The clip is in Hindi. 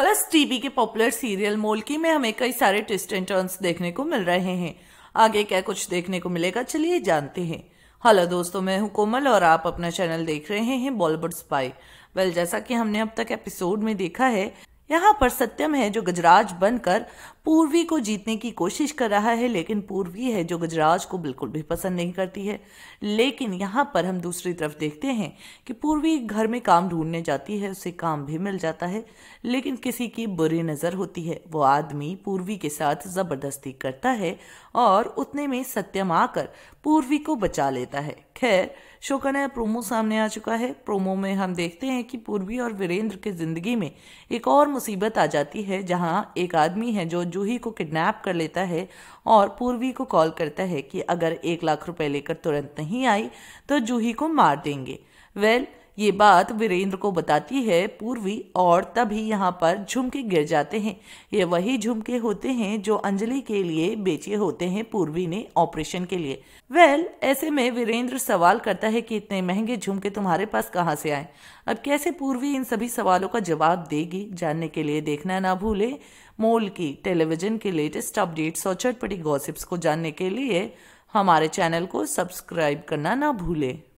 कलर्स टीवी के पॉपुलर सीरियल मोलकी में हमें कई सारे ट्विस्ट एंड टर्न्स देखने को मिल रहे हैं आगे क्या कुछ देखने को मिलेगा चलिए जानते हैं हेलो दोस्तों मैं हूं कोमल और आप अपना चैनल देख रहे हैं बॉलीवुड स्पाई वेल जैसा कि हमने अब तक एपिसोड में देखा है यहाँ पर सत्यम है जो गजराज बनकर पूर्वी को जीतने की कोशिश कर रहा है लेकिन पूर्वी है जो गजराज को बिल्कुल भी पसंद नहीं करती है लेकिन यहाँ पर हम दूसरी तरफ देखते हैं कि पूर्वी घर में काम ढूंढने जाती है उसे काम भी मिल जाता है लेकिन किसी की बुरी नज़र होती है वो आदमी पूर्वी के साथ ज़बरदस्ती करता है और उतने में सत्यम आकर पूर्वी को बचा लेता है खैर शो का नया प्रोमो सामने आ चुका है प्रोमो में हम देखते हैं कि पूर्वी और वीरेंद्र के ज़िंदगी में एक और मुसीबत आ जाती है जहां एक आदमी है जो जूही को किडनैप कर लेता है और पूर्वी को कॉल करता है कि अगर एक लाख रुपए लेकर तुरंत नहीं आई तो जूही को मार देंगे वेल well, ये बात वीरेंद्र को बताती है पूर्वी और तभी यहाँ पर झुमके गिर जाते हैं ये वही झुमके होते हैं जो अंजलि के लिए बेचे होते हैं पूर्वी ने ऑपरेशन के लिए वेल well, ऐसे में वीरेंद्र सवाल करता है कि इतने महंगे झुमके तुम्हारे पास कहाँ से आए अब कैसे पूर्वी इन सभी सवालों का जवाब देगी जानने के लिए देखना ना भूले मोल की टेलीविजन के लेटेस्ट अपडेट्स और चटपटी गॉसिप्स को जानने के लिए हमारे चैनल को सब्सक्राइब करना ना भूले